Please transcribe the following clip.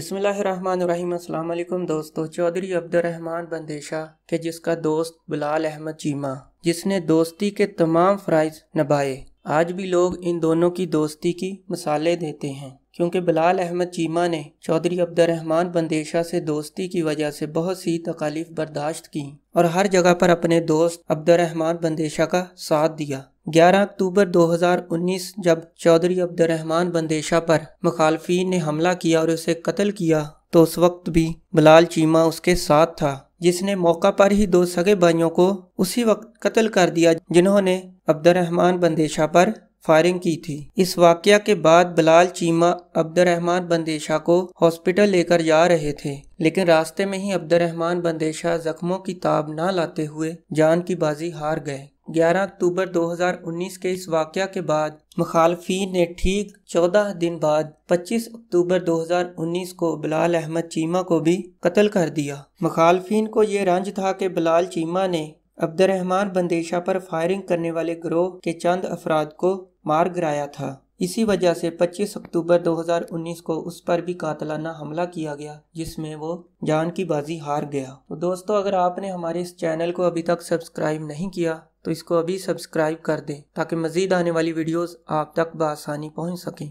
अस्सलाम वालेकुम दोस्तों चौधरी अब्दुलरहमान बंदेशा के जिसका दोस्त बिलाल अहमद चीमा जिसने दोस्ती के तमाम फ़राइज नभाए आज भी लोग इन दोनों की दोस्ती की मसाले देते हैं क्योंकि बिलाल अहमद चीमा ने चौधरी अब्दुलरहमान बंदेशा से दोस्ती की वजह से बहुत सी तकालीफ बर्दाश्त की और हर जगह पर अपने दोस्त अब्दुलरहमान बंदेशा का साथ दिया 11 अक्टूबर 2019 जब चौधरी अब्दुलरहमान बंदेशा पर मुखालफी ने हमला किया और उसे कत्ल किया तो उस वक्त भी बलाल चीमा उसके साथ था जिसने मौका पर ही दो सगे भाइयों को उसी वक्त कत्ल कर दिया जिन्होंने अब्दुलरहमान बंदेशा पर फायरिंग की थी इस वाक्य के बाद बलाल चीमा अब्दुलरहमान बंदेशा को हॉस्पिटल लेकर जा रहे थे लेकिन रास्ते में ही अब्दुलरहमान बंदेशा जख्मों की ताब ना लाते हुए जान की बाजी हार गए 11 अक्टूबर 2019 के इस वाक्य के बाद मुखालफी ने ठीक 14 दिन बाद 25 अक्टूबर 2019 को बिलाल अहमद चीमा को भी कत्ल कर दिया मुखालफिन को ये रंज था कि बिलाल चीमा ने अब्दुलरहमान बंदेशा पर फायरिंग करने वाले ग्रोह के चंद अफराद को मार गिराया था इसी वजह से 25 अक्टूबर 2019 को उस पर भी कातलाना हमला किया गया जिसमें वो जान की बाजी हार गया तो दोस्तों अगर आपने हमारे इस चैनल को अभी तक सब्सक्राइब नहीं किया तो इसको अभी सब्सक्राइब कर दें ताकि मज़ीद आने वाली वीडियोस आप तक बसानी पहुंच सकें